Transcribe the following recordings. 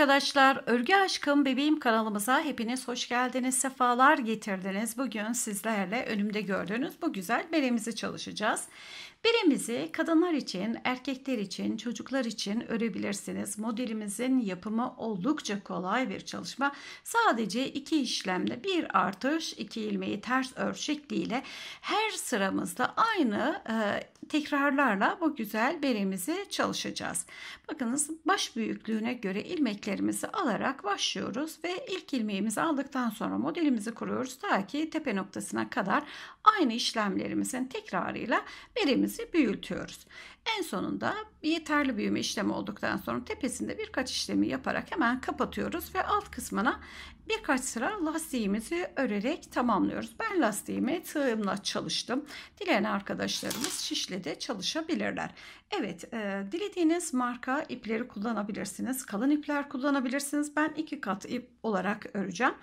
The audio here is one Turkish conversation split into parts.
arkadaşlar, Örgü Aşkım Bebeğim kanalımıza hepiniz hoş geldiniz, sefalar getirdiniz. Bugün sizlerle önümde gördüğünüz bu güzel beremizi çalışacağız. Beremizi kadınlar için, erkekler için, çocuklar için örebilirsiniz. Modelimizin yapımı oldukça kolay bir çalışma. Sadece iki işlemle bir artış, iki ilmeği ters ör şekliyle her sıramızda aynı e, tekrarlarla bu güzel beremizi çalışacağız. Bakınız baş büyüklüğüne göre ilmeklerimizi alarak başlıyoruz ve ilk ilmeğimizi aldıktan sonra modelimizi kuruyoruz ta ki tepe noktasına kadar aynı işlemlerimizin tekrarıyla beremizi büyütüyoruz. En sonunda yeterli büyüme işlemi olduktan sonra tepesinde birkaç işlemi yaparak hemen kapatıyoruz ve alt kısmına birkaç sıra lastiğimizi örerek tamamlıyoruz. Ben lastiğimi tığımla çalıştım. Dileyen arkadaşlarımız şişle de çalışabilirler. Evet, e, dilediğiniz marka ipleri kullanabilirsiniz. Kalın ipler kullanabilirsiniz. Ben iki kat ip olarak öreceğim.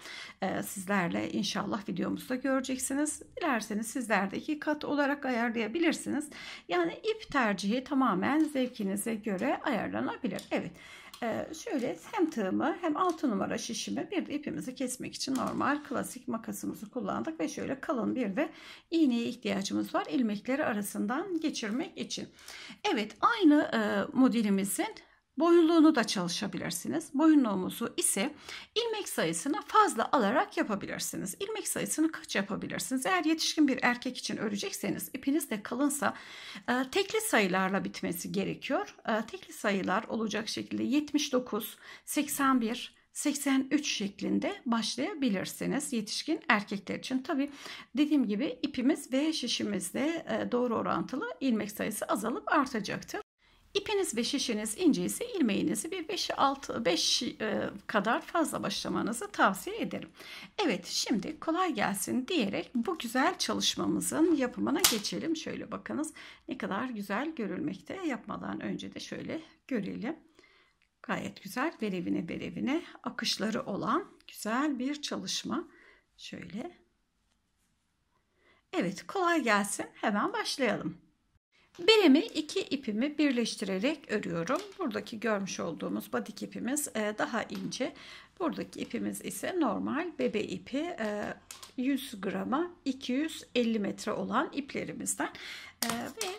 E, sizlerle inşallah videomuzda göreceksiniz. Dilerseniz sizler de iki kat olarak ayarlayabilirsiniz. Yani ip tercihi tamamen zevkinize göre ayarlanabilir. Evet. Ee, şöyle hem tığımı hem altı numara şişimi bir de ipimizi kesmek için normal klasik makasımızı kullandık ve şöyle kalın bir de iğneye ihtiyacımız var ilmekleri arasından geçirmek için. Evet aynı e, modelimizin Boyunluğunu da çalışabilirsiniz. Boyunluğumuzu ise ilmek sayısına fazla alarak yapabilirsiniz. İlmek sayısını kaç yapabilirsiniz? Eğer yetişkin bir erkek için örecekseniz ipiniz de kalınsa e, tekli sayılarla bitmesi gerekiyor. E, tekli sayılar olacak şekilde 79, 81, 83 şeklinde başlayabilirsiniz yetişkin erkekler için. Tabi dediğim gibi ipimiz ve şişimizde e, doğru orantılı ilmek sayısı azalıp artacaktır. İpiniz ve şişiniz ince ise ilmeğinizi bir 5-6 5 e, kadar fazla başlamanızı tavsiye ederim. Evet şimdi kolay gelsin diyerek bu güzel çalışmamızın yapımına geçelim. Şöyle bakınız ne kadar güzel görülmekte. Yapmadan önce de şöyle görelim. Gayet güzel verevine verevine akışları olan güzel bir çalışma. Şöyle. Evet kolay gelsin hemen başlayalım. Birimi iki ipimi birleştirerek örüyorum. Buradaki görmüş olduğumuz badik ipimiz e, daha ince. Buradaki ipimiz ise normal bebe ipi 100 e, grama 250 metre olan iplerimizden e, ve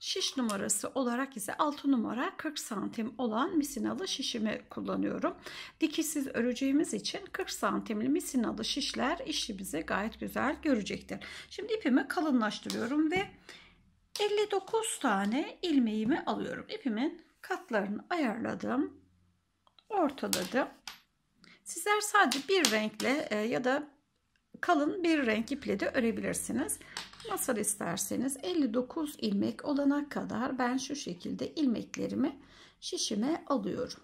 şiş numarası olarak ise 6 numara 40 santim olan misinalı şişimi kullanıyorum. Dikişsiz öreceğimiz için 40 santimli misinalı şişler işimizi gayet güzel görecektir. Şimdi ipimi kalınlaştırıyorum ve 59 tane ilmeğimi alıyorum. İpimin katlarını ayarladım. Ortaladım. Sizler sadece bir renkle e, ya da kalın bir renk iple de örebilirsiniz. Nasıl isterseniz 59 ilmek olana kadar ben şu şekilde ilmeklerimi şişime alıyorum.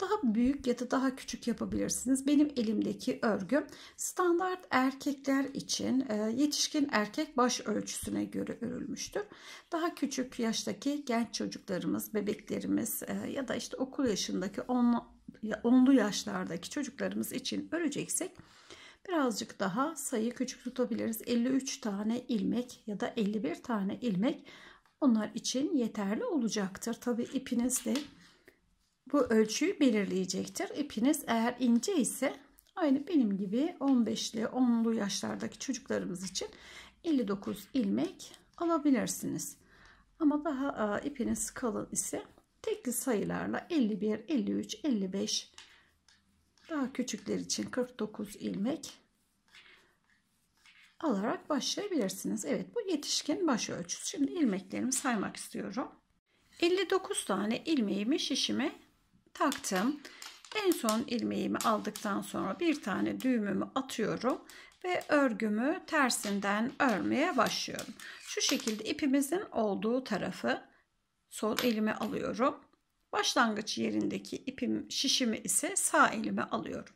Daha büyük ya da daha küçük yapabilirsiniz. Benim elimdeki örgü standart erkekler için e, yetişkin erkek baş ölçüsüne göre örülmüştür. Daha küçük yaştaki genç çocuklarımız, bebeklerimiz e, ya da işte okul yaşındaki onlu yaşlardaki çocuklarımız için öreceksek birazcık daha sayı küçük tutabiliriz. 53 tane ilmek ya da 51 tane ilmek onlar için yeterli olacaktır. Tabi ipiniz de bu ölçüyü belirleyecektir. İpiniz eğer ince ise aynı benim gibi 15'li 10'lu yaşlardaki çocuklarımız için 59 ilmek alabilirsiniz. Ama daha e, ipiniz kalın ise tekli sayılarla 51, 53, 55 daha küçükler için 49 ilmek alarak başlayabilirsiniz. Evet bu yetişkin baş ölçüsü. Şimdi ilmeklerimi saymak istiyorum. 59 tane ilmeğimi şişime taktım. En son ilmeğimi aldıktan sonra bir tane düğümümü atıyorum ve örgümü tersinden örmeye başlıyorum. Şu şekilde ipimizin olduğu tarafı sol elime alıyorum. Başlangıç yerindeki ipim şişimi ise sağ elime alıyorum.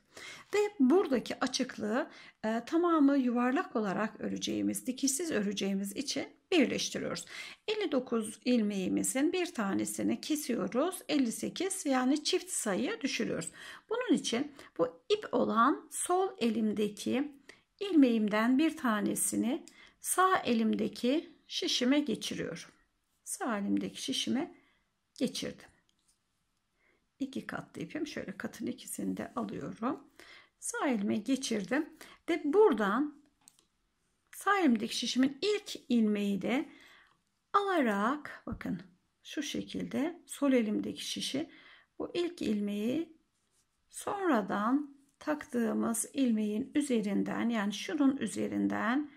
Ve buradaki açıklığı e, tamamı yuvarlak olarak öreceğimiz, dikişsiz öreceğimiz için birleştiriyoruz. 59 ilmeğimizin bir tanesini kesiyoruz. 58 yani çift sayı düşürüyoruz. Bunun için bu ip olan sol elimdeki ilmeğimden bir tanesini sağ elimdeki şişime geçiriyorum. Sağ elimdeki şişime geçirdim iki katlı ipim şöyle katın ikisini de alıyorum sağ elime geçirdim ve buradan sağ elimdeki şişimin ilk ilmeği de alarak bakın şu şekilde sol elimdeki şişi bu ilk ilmeği sonradan taktığımız ilmeğin üzerinden yani şunun üzerinden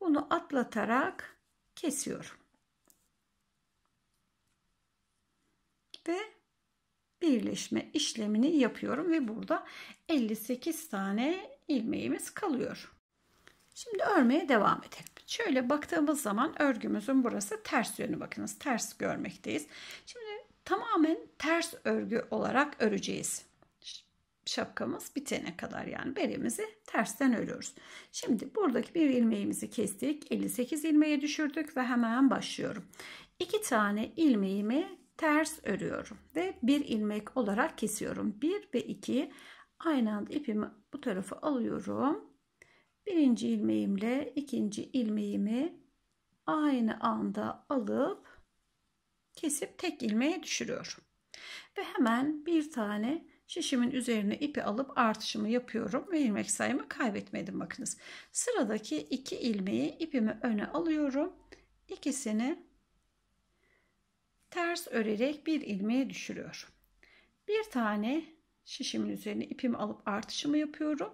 bunu atlatarak kesiyorum ve birleşme işlemini yapıyorum ve burada 58 tane ilmeğimiz kalıyor. Şimdi örmeye devam edelim. Şöyle baktığımız zaman örgümüzün burası ters yönü bakınız ters görmekteyiz. Şimdi tamamen ters örgü olarak öreceğiz. Şapkamız bitene kadar yani beremizi tersten örüyoruz. Şimdi buradaki bir ilmeğimizi kestik. 58 ilmeği düşürdük ve hemen başlıyorum. 2 tane ilmeğimi ters örüyorum ve bir ilmek olarak kesiyorum. 1 ve 2 aynı anda ipimi bu tarafa alıyorum. Birinci ilmeğimle ikinci ilmeğimi aynı anda alıp kesip tek ilmeğe düşürüyorum. Ve hemen bir tane şişimin üzerine ipi alıp artışımı yapıyorum ve ilmek sayımı kaybetmedim bakınız. Sıradaki iki ilmeği ipimi öne alıyorum. ikisini ters örerek bir ilmeğe düşürüyor. Bir tane şişimin üzerine ipimi alıp artışımı yapıyorum.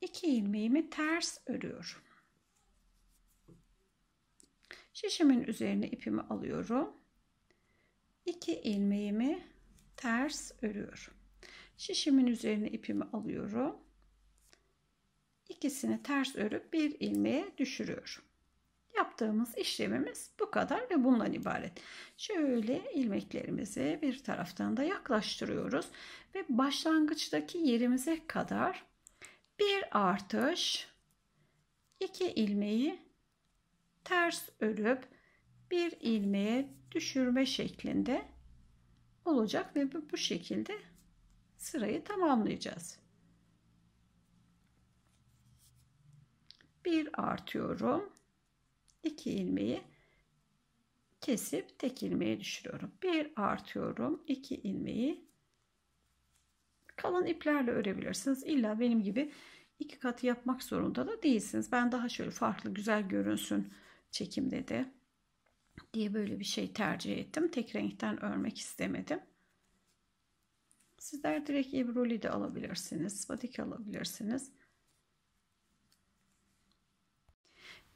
İki ilmeğimi ters örüyorum. Şişimin üzerine ipimi alıyorum. İki ilmeğimi ters örüyorum. Şişimin üzerine ipimi alıyorum. İkisini ters örüp bir ilmeğe düşürüyorum. Yaptığımız işlemimiz bu kadar ve bundan ibaret. Şöyle ilmeklerimizi bir taraftan da yaklaştırıyoruz ve başlangıçtaki yerimize kadar bir artış, iki ilmeği ters örüp bir ilmeğe düşürme şeklinde olacak ve bu şekilde sırayı tamamlayacağız. Bir artıyorum. 2 ilmeği kesip tek ilmeğe düşürüyorum. Bir artıyorum. 2 ilmeği kalan iplerle örebilirsiniz. İlla benim gibi iki katı yapmak zorunda da değilsiniz. Ben daha şöyle farklı güzel görünsün çekimde de diye böyle bir şey tercih ettim. Tek renkten örmek istemedim. Sizler direkt Ebruli de alabilirsiniz. Batik alabilirsiniz.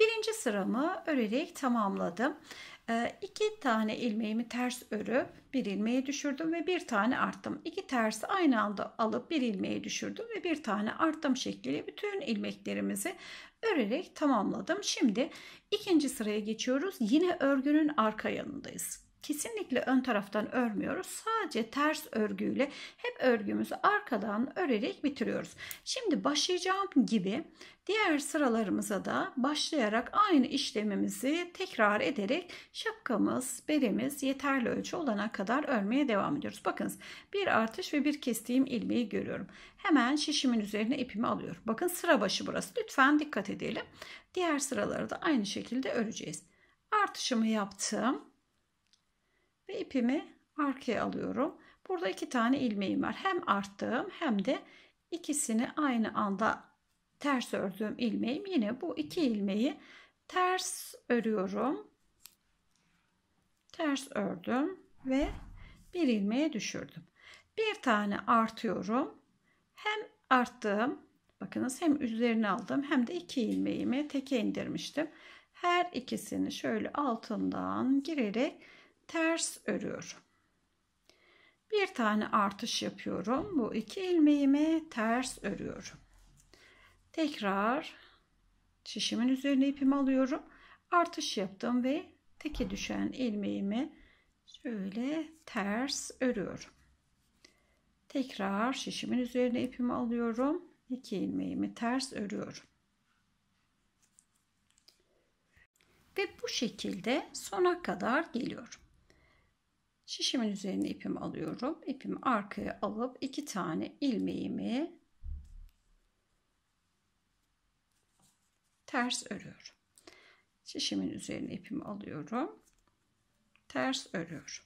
Birinci sıramı örerek tamamladım. Ee, iki tane ilmeğimi ters örüp bir ilmeği düşürdüm ve bir tane arttım. İki tersi aynı anda alıp bir ilmeği düşürdüm ve bir tane arttım şekliyle bütün ilmeklerimizi örerek tamamladım. Şimdi ikinci sıraya geçiyoruz. Yine örgünün arka yanındayız kesinlikle ön taraftan örmüyoruz. Sadece ters örgüyle hep örgümüzü arkadan örerek bitiriyoruz. Şimdi başlayacağım gibi diğer sıralarımıza da başlayarak aynı işlemimizi tekrar ederek şapkamız, beremiz yeterli ölçü olana kadar örmeye devam ediyoruz. Bakınız bir artış ve bir kestiğim ilmeği görüyorum. Hemen şişimin üzerine ipimi alıyorum. Bakın sıra başı burası. Lütfen dikkat edelim. Diğer sıraları da aynı şekilde öreceğiz. Artışımı yaptım ve ipimi arkaya alıyorum. Burada iki tane ilmeğim var. Hem arttığım hem de ikisini aynı anda ters ördüğüm ilmeğim. Yine bu iki ilmeği ters örüyorum. Ters ördüm ve bir ilmeğe düşürdüm. Bir tane artıyorum. Hem arttığım bakınız hem üzerine aldım hem de iki ilmeğimi teke indirmiştim. Her ikisini şöyle altından girerek ters örüyorum. Bir tane artış yapıyorum. Bu iki ilmeğimi ters örüyorum. Tekrar şişimin üzerine ipimi alıyorum. Artış yaptım ve teke düşen ilmeğimi şöyle ters örüyorum. Tekrar şişimin üzerine ipimi alıyorum. İki ilmeğimi ters örüyorum. Ve bu şekilde sona kadar geliyorum. Şişimin üzerine ipimi alıyorum. İpimi arkaya alıp iki tane ilmeğimi ters örüyorum. Şişimin üzerine ipimi alıyorum. Ters örüyorum.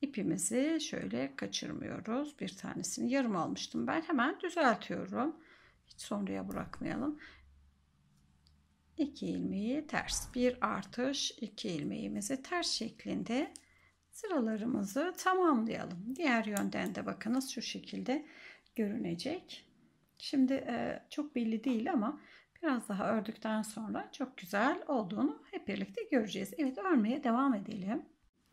İpimizi şöyle kaçırmıyoruz. Bir tanesini yarım almıştım ben. Hemen düzeltiyorum. Hiç sonraya bırakmayalım. 2 ilmeği ters bir artış 2 ilmeğimizi ters şeklinde sıralarımızı tamamlayalım diğer yönden de bakınız şu şekilde görünecek şimdi e, çok belli değil ama biraz daha ördükten sonra çok güzel olduğunu hep birlikte göreceğiz Evet örmeye devam edelim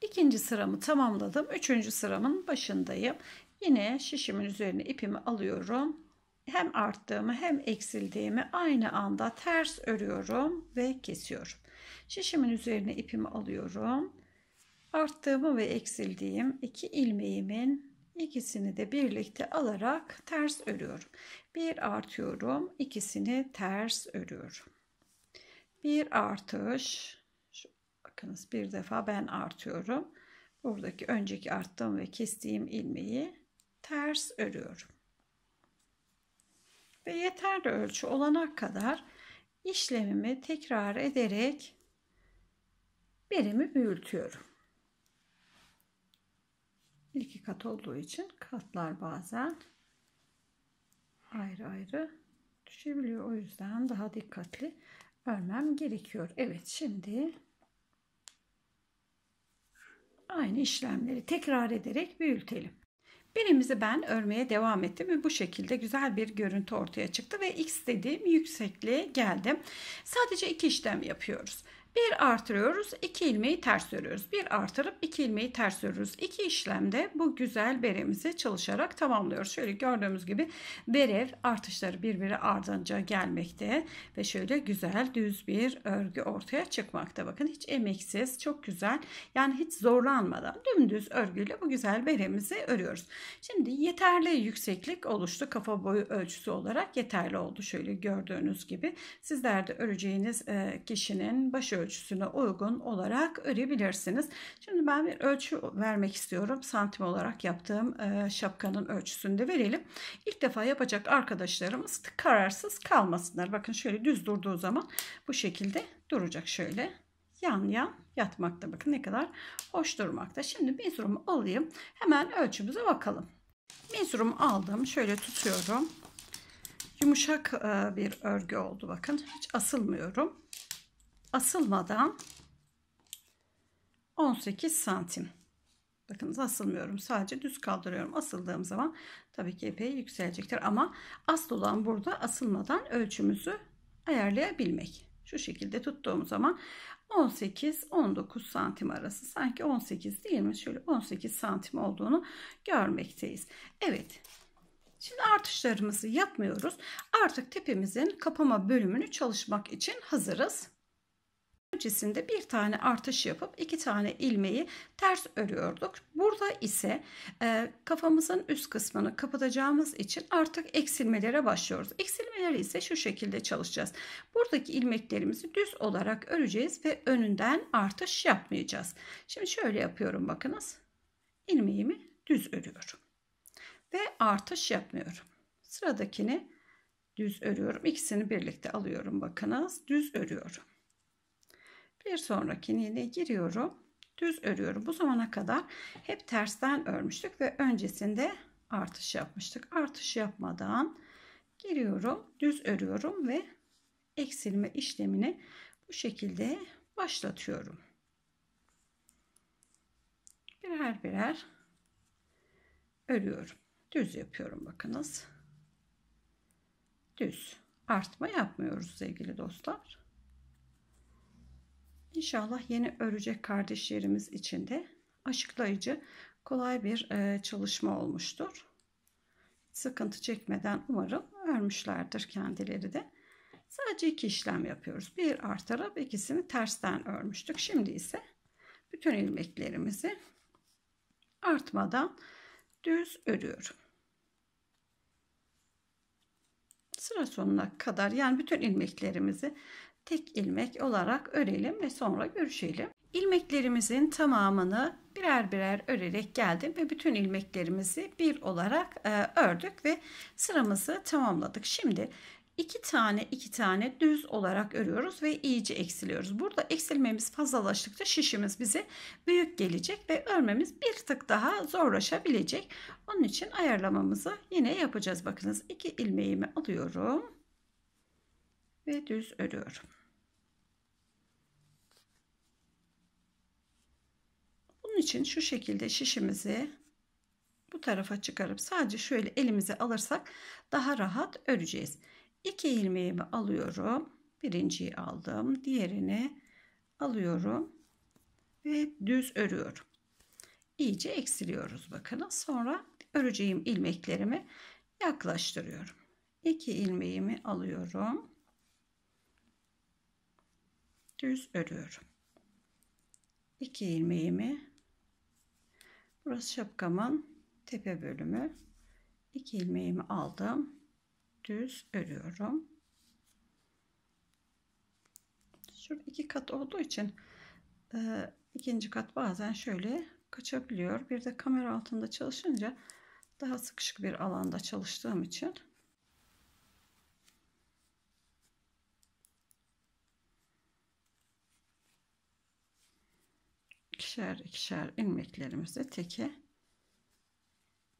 İkinci sıramı tamamladım. Üçüncü sıramın başındayım. Yine şişimin üzerine ipimi alıyorum hem arttığımı hem eksildiğimi aynı anda ters örüyorum ve kesiyorum. Şişimin üzerine ipimi alıyorum. Arttığımı ve eksildiğim iki ilmeğimin ikisini de birlikte alarak ters örüyorum. Bir artıyorum, ikisini ters örüyorum. Bir artış. Şu, bakınız bir defa ben artıyorum. Buradaki önceki arttığım ve kestiğim ilmeği ters örüyorum ve yeterli ölçü olana kadar işlemimi tekrar ederek birimi büyütüyorum. İki kat olduğu için katlar bazen ayrı ayrı düşebiliyor. O yüzden daha dikkatli örmem gerekiyor. Evet şimdi aynı işlemleri tekrar ederek büyütelim. Birimizi ben örmeye devam ettim ve bu şekilde güzel bir görüntü ortaya çıktı ve istediğim yüksekliğe geldim. Sadece iki işlem yapıyoruz. 1 artırıyoruz, 2 ilmeği ters örüyoruz. 1 artırıp 2 ilmeği ters örüyoruz. 2 işlemde bu güzel beremizi çalışarak tamamlıyoruz. Şöyle gördüğümüz gibi berev artışları birbiri ardınca gelmekte ve şöyle güzel düz bir örgü ortaya çıkmakta. Bakın hiç emeksiz, çok güzel. Yani hiç zorlanmadan dümdüz örgüyle bu güzel beremizi örüyoruz. Şimdi yeterli yükseklik oluştu. Kafa boyu ölçüsü olarak yeterli oldu. Şöyle gördüğünüz gibi sizlerde öreceğiniz e, kişinin başı ölçüsüne uygun olarak örebilirsiniz. Şimdi ben bir ölçü vermek istiyorum. Santim olarak yaptığım e, şapkanın ölçüsünde verelim. İlk defa yapacak arkadaşlarımız kararsız kalmasınlar. Bakın şöyle düz durduğu zaman bu şekilde duracak şöyle yan yan yatmakta. Bakın ne kadar hoş durmakta. Şimdi mezurumu alayım. Hemen ölçümüze bakalım. Mezurumu aldım. Şöyle tutuyorum. Yumuşak e, bir örgü oldu bakın. Hiç asılmıyorum asılmadan 18 santim. Bakınız asılmıyorum. Sadece düz kaldırıyorum. Asıldığım zaman tabii ki epey yükselecektir. Ama asıl olan burada asılmadan ölçümüzü ayarlayabilmek. Şu şekilde tuttuğum zaman 18-19 santim arası. Sanki 18 değil mi? Şöyle 18 santim olduğunu görmekteyiz. Evet. Şimdi artışlarımızı yapmıyoruz. Artık tepemizin kapama bölümünü çalışmak için hazırız öncesinde bir tane artış yapıp iki tane ilmeği ters örüyorduk. Burada ise e, kafamızın üst kısmını kapatacağımız için artık eksilmelere başlıyoruz. Eksilmeleri ise şu şekilde çalışacağız. Buradaki ilmeklerimizi düz olarak öreceğiz ve önünden artış yapmayacağız. Şimdi şöyle yapıyorum bakınız. İlmeğimi düz örüyorum ve artış yapmıyorum. Sıradakini düz örüyorum. İkisini birlikte alıyorum bakınız. Düz örüyorum. Bir sonraki iğneye giriyorum. Düz örüyorum. Bu zamana kadar hep tersten örmüştük ve öncesinde artış yapmıştık. Artış yapmadan giriyorum. Düz örüyorum ve eksilme işlemini bu şekilde başlatıyorum. Birer birer örüyorum. Düz yapıyorum bakınız. Düz artma yapmıyoruz sevgili dostlar. İnşallah yeni örecek kardeşlerimiz için de açıklayıcı kolay bir e, çalışma olmuştur. Sıkıntı çekmeden umarım örmüşlerdir kendileri de. Sadece iki işlem yapıyoruz. Bir artırıp ikisini tersten örmüştük. Şimdi ise bütün ilmeklerimizi artmadan düz örüyorum. Sıra sonuna kadar yani bütün ilmeklerimizi tek ilmek olarak örelim ve sonra görüşelim. İlmeklerimizin tamamını birer birer örerek geldim ve bütün ilmeklerimizi bir olarak e, ördük ve sıramızı tamamladık. Şimdi iki tane iki tane düz olarak örüyoruz ve iyice eksiliyoruz. Burada eksilmemiz fazlalaştıkça şişimiz bize büyük gelecek ve örmemiz bir tık daha zorlaşabilecek. Onun için ayarlamamızı yine yapacağız. Bakınız iki ilmeğimi alıyorum ve düz örüyorum. Bunun için şu şekilde şişimizi bu tarafa çıkarıp sadece şöyle elimize alırsak daha rahat öreceğiz. İki ilmeğimi alıyorum. Birinciyi aldım. Diğerini alıyorum ve düz örüyorum. İyice eksiliyoruz bakın. Sonra öreceğim ilmeklerimi yaklaştırıyorum. İki ilmeğimi alıyorum. Düz örüyorum. İki ilmeğimi Burası şapkamın tepe bölümü. İki ilmeğimi aldım. Düz örüyorum. Şurada iki kat olduğu için e, ikinci kat bazen şöyle kaçabiliyor. Bir de kamera altında çalışınca daha sıkışık bir alanda çalıştığım için ikişer ikişer ilmeklerimizi teke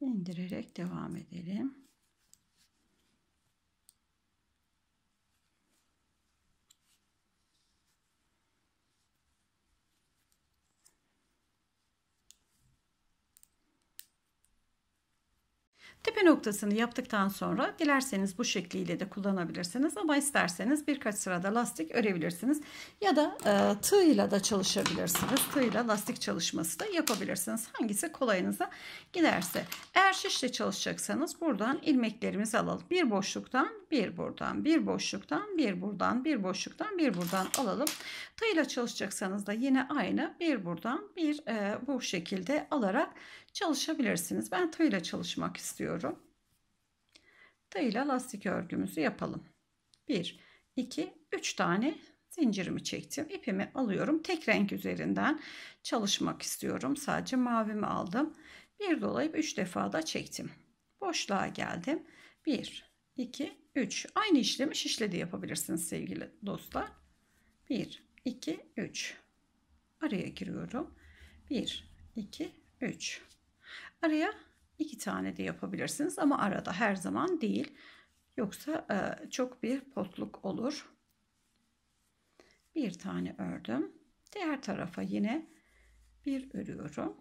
indirerek devam edelim. Tepe noktasını yaptıktan sonra dilerseniz bu şekliyle de kullanabilirsiniz ama isterseniz birkaç sırada lastik örebilirsiniz. Ya da e, ile de çalışabilirsiniz. Tığ ile lastik çalışması da yapabilirsiniz. Hangisi kolayınıza giderse. Eğer şişle çalışacaksanız buradan ilmeklerimizi alalım. Bir boşluktan bir buradan, bir boşluktan bir buradan, bir boşluktan bir buradan alalım. Tığ ile çalışacaksanız da yine aynı bir buradan bir e, bu şekilde alarak çalışabilirsiniz. Ben tığla çalışmak istiyorum. Tığla lastik örgümüzü yapalım. 1, 2, 3 tane zincirimi çektim. İpimi alıyorum. Tek renk üzerinden çalışmak istiyorum. Sadece mavimi aldım. Bir dolayıp 3 defa da çektim. Boşluğa geldim. 1, 2, 3. Aynı işlemi şişle de yapabilirsiniz sevgili dostlar. 1, 2, 3. Araya giriyorum. 1, 2, 3. Araya iki tane de yapabilirsiniz ama arada her zaman değil. Yoksa e, çok bir potluk olur. Bir tane ördüm. Diğer tarafa yine bir örüyorum.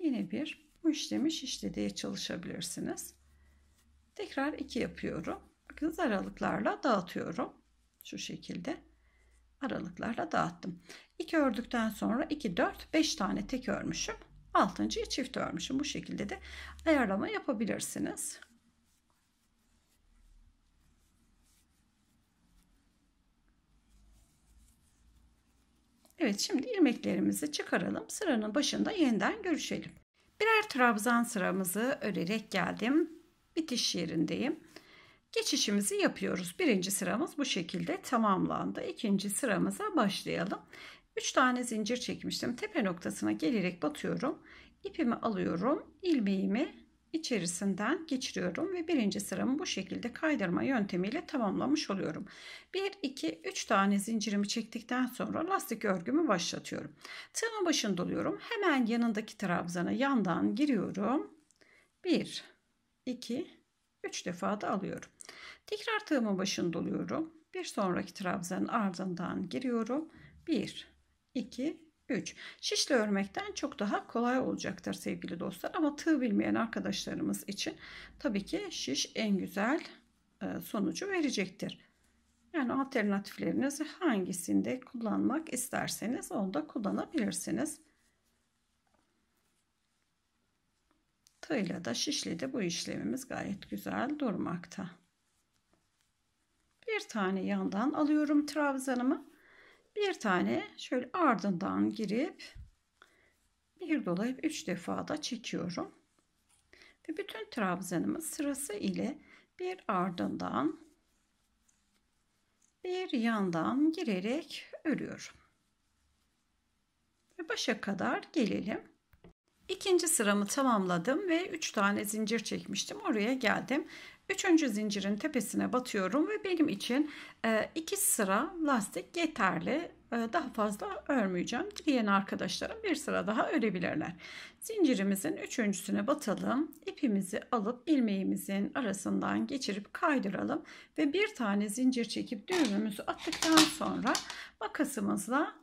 Yine bir bu işlemi şişlediğe çalışabilirsiniz. Tekrar iki yapıyorum. Bakın aralıklarla dağıtıyorum. Şu şekilde aralıklarla dağıttım. 2 ördükten sonra 2 4 5 tane tek örmüşüm. 6. çift örmüşüm. Bu şekilde de ayarlama yapabilirsiniz. Evet şimdi ilmeklerimizi çıkaralım. Sıranın başında yeniden görüşelim. Birer trabzan sıramızı örerek geldim. Bitiş yerindeyim. Geçişimizi yapıyoruz. Birinci sıramız bu şekilde tamamlandı. İkinci sıramıza başlayalım. 3 tane zincir çekmiştim. Tepe noktasına gelerek batıyorum. İpimi alıyorum. ilmeğimi içerisinden geçiriyorum ve birinci sıramı bu şekilde kaydırma yöntemiyle tamamlamış oluyorum. 1, 2, 3 tane zincirimi çektikten sonra lastik örgümü başlatıyorum. Tığımın başını doluyorum. Hemen yanındaki trabzana yandan giriyorum. 1, 2, 3 defa da alıyorum. Tekrar tığımın başını doluyorum. Bir sonraki trabzanın ardından giriyorum. 1, 2, 3. şişle örmekten çok daha kolay olacaktır sevgili dostlar. Ama tığ bilmeyen arkadaşlarımız için tabii ki şiş en güzel e, sonucu verecektir. Yani alternatiflerinizi hangisinde kullanmak isterseniz onu da kullanabilirsiniz. Tığla da şişli de bu işlemimiz gayet güzel durmakta. Bir tane yandan alıyorum trabzanımı. Bir tane şöyle ardından girip bir dolayıp üç defa da çekiyorum. Ve bütün trabzanımı sırası ile bir ardından bir yandan girerek örüyorum. Ve başa kadar gelelim. İkinci sıramı tamamladım ve 3 tane zincir çekmiştim. Oraya geldim. Üçüncü zincirin tepesine batıyorum ve benim için 2 e, sıra lastik yeterli. E, daha fazla örmeyeceğim. Diyen arkadaşlarım bir sıra daha örebilirler. Zincirimizin üçüncüsüne batalım. İpimizi alıp ilmeğimizin arasından geçirip kaydıralım. Ve bir tane zincir çekip düğümümüzü attıktan sonra makasımızla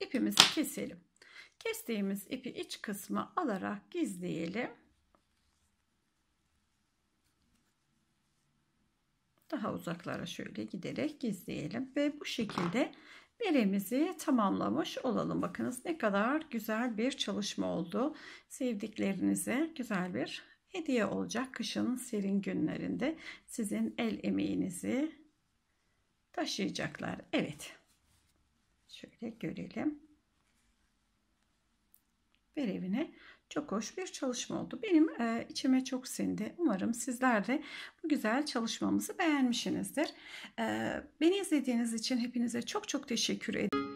ipimizi keselim. Kestiğimiz ipi iç kısmı alarak gizleyelim. Daha uzaklara şöyle giderek gizleyelim ve bu şekilde beremizi tamamlamış olalım. Bakınız ne kadar güzel bir çalışma oldu. Sevdiklerinize güzel bir hediye olacak kışın serin günlerinde sizin el emeğinizi taşıyacaklar. Evet. Şöyle görelim evine çok hoş bir çalışma oldu. Benim e, içime çok sindi. Umarım sizler de bu güzel çalışmamızı beğenmişsinizdir. E, beni izlediğiniz için hepinize çok çok teşekkür ederim.